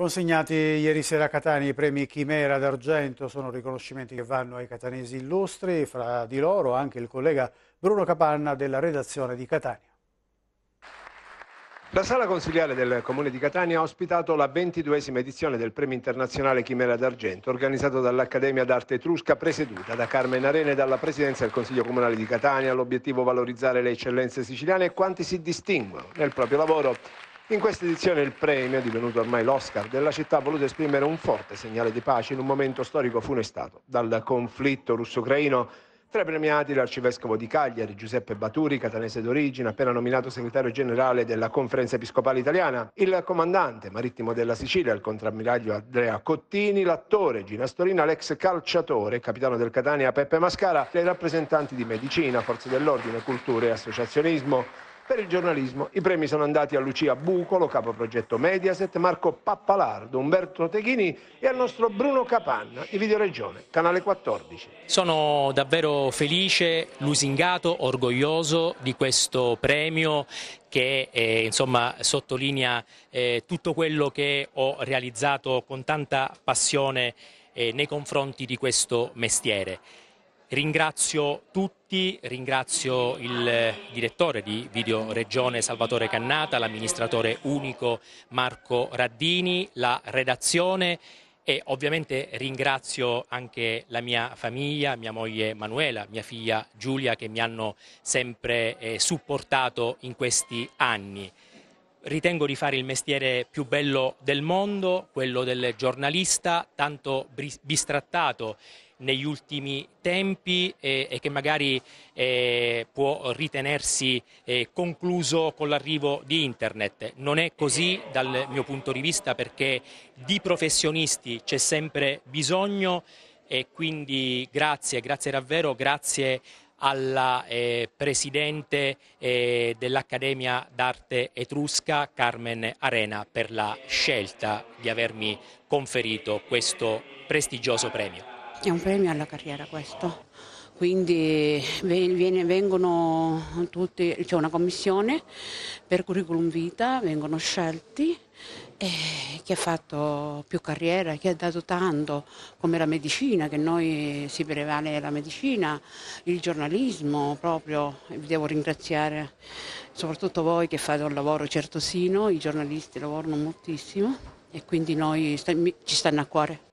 Consegnati ieri sera a Catania i premi Chimera d'Argento sono riconoscimenti che vanno ai catanesi illustri, fra di loro anche il collega Bruno Capanna della redazione di Catania. La sala consiliare del Comune di Catania ha ospitato la ventiduesima edizione del premio internazionale Chimera d'Argento, organizzato dall'Accademia d'Arte Etrusca, presieduta da Carmen Arena e dalla Presidenza del Consiglio Comunale di Catania. L'obiettivo è valorizzare le eccellenze siciliane e quanti si distinguono nel proprio lavoro in questa edizione il premio, divenuto ormai l'Oscar della città, ha voluto esprimere un forte segnale di pace in un momento storico funestato dal conflitto russo-ucraino. Tra i premiati l'arcivescovo di Cagliari, Giuseppe Baturi, catanese d'origine, appena nominato segretario generale della Conferenza Episcopale Italiana, il comandante marittimo della Sicilia, il contrammiraglio Andrea Cottini, l'attore Gina Storina, l'ex calciatore, capitano del Catania Peppe Mascara, i rappresentanti di medicina, forze dell'ordine, cultura e associazionismo. Per il giornalismo i premi sono andati a Lucia Bucolo, capo progetto Mediaset, Marco Pappalardo, Umberto Teghini e al nostro Bruno Capanna di Videoregione, Canale 14. Sono davvero felice, lusingato, orgoglioso di questo premio che eh, insomma, sottolinea eh, tutto quello che ho realizzato con tanta passione eh, nei confronti di questo mestiere. Ringrazio tutti, ringrazio il direttore di Video Regione Salvatore Cannata, l'amministratore unico Marco Raddini, la redazione e ovviamente ringrazio anche la mia famiglia, mia moglie Manuela, mia figlia Giulia che mi hanno sempre eh, supportato in questi anni. Ritengo di fare il mestiere più bello del mondo, quello del giornalista, tanto bistrattato negli ultimi tempi e, eh, e che magari eh, può ritenersi eh, concluso con l'arrivo di Internet. Non è così dal mio punto di vista perché di professionisti c'è sempre bisogno e quindi grazie, grazie davvero, grazie alla eh, Presidente eh, dell'Accademia d'Arte Etrusca, Carmen Arena, per la scelta di avermi conferito questo prestigioso premio. È un premio alla carriera questo. Quindi vengono tutti, c'è una commissione per curriculum vita, vengono scelti E eh, chi ha fatto più carriera, chi ha dato tanto, come la medicina, che noi si prevale la medicina, il giornalismo proprio, vi devo ringraziare soprattutto voi che fate un lavoro certosino, i giornalisti lavorano moltissimo e quindi noi, ci stanno a cuore.